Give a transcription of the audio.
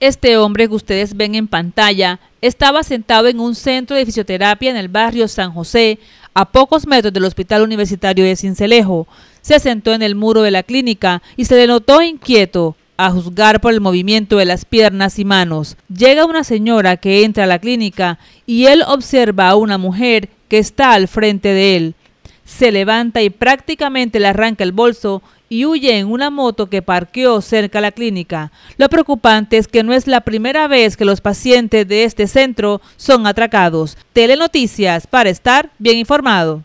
Este hombre que ustedes ven en pantalla estaba sentado en un centro de fisioterapia en el barrio San José, a pocos metros del Hospital Universitario de Cincelejo. Se sentó en el muro de la clínica y se denotó notó inquieto, a juzgar por el movimiento de las piernas y manos. Llega una señora que entra a la clínica y él observa a una mujer que está al frente de él se levanta y prácticamente le arranca el bolso y huye en una moto que parqueó cerca a la clínica. Lo preocupante es que no es la primera vez que los pacientes de este centro son atracados. Telenoticias para estar bien informado.